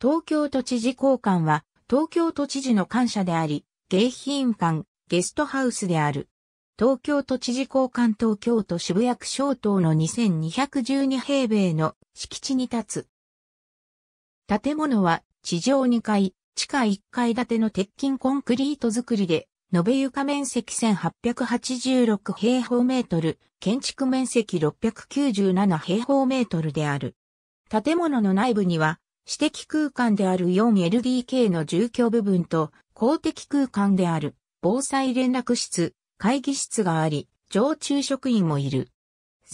東京都知事公館は、東京都知事の感謝であり、迎賓館、ゲストハウスである。東京都知事公館東京都渋谷区小東の2212平米の敷地に立つ。建物は地上2階、地下1階建ての鉄筋コンクリート造りで、延べ床面積1886平方メートル、建築面積697平方メートルである。建物の内部には私的空間である 4LDK の住居部分と公的空間である防災連絡室、会議室があり、常駐職員もいる。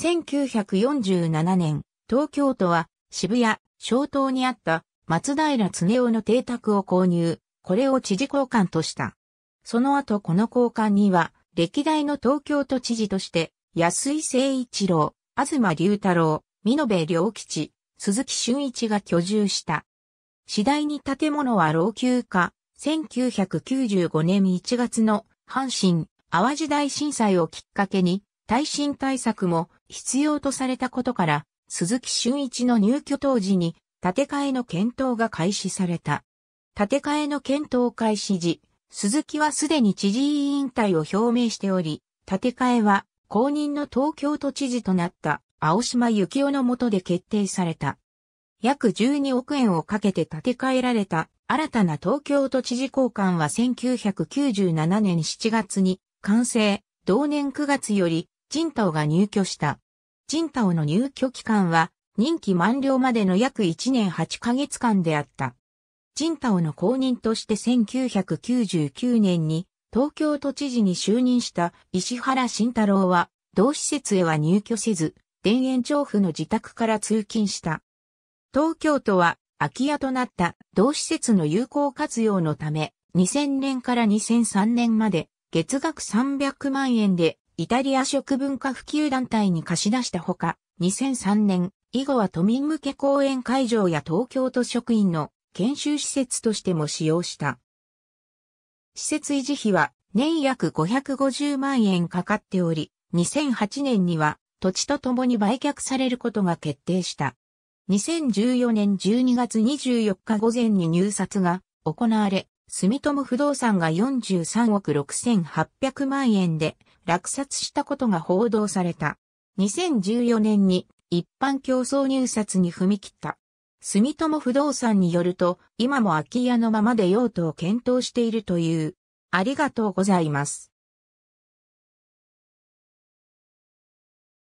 1947年、東京都は渋谷、小島にあった松平常夫の邸宅を購入、これを知事交換とした。その後この交換には、歴代の東京都知事として、安井誠一郎、東龍太郎、美延良吉、鈴木俊一が居住した。次第に建物は老朽化、1995年1月の阪神・淡路大震災をきっかけに耐震対策も必要とされたことから、鈴木俊一の入居当時に建て替えの検討が開始された。建て替えの検討開始時、鈴木はすでに知事委員会を表明しており、建て替えは公認の東京都知事となった青島幸男の下で決定された。約12億円をかけて建て替えられた新たな東京都知事公館は1997年7月に完成、同年9月より、人太が入居した。人太の入居期間は、任期満了までの約1年8ヶ月間であった。人太の公認として1999年に、東京都知事に就任した石原慎太郎は、同施設へは入居せず、田園調布の自宅から通勤した。東京都は空き家となった同施設の有効活用のため、2000年から2003年まで月額300万円でイタリア食文化普及団体に貸し出したほか、2003年以後は都民向け講演会場や東京都職員の研修施設としても使用した。施設維持費は年約550万円かかっており、2008年には土地とともに売却されることが決定した。2014年12月24日午前に入札が行われ、住友不動産が43億6800万円で落札したことが報道された。2014年に一般競争入札に踏み切った。住友不動産によると、今も空き家のままで用途を検討しているという。ありがとうございます。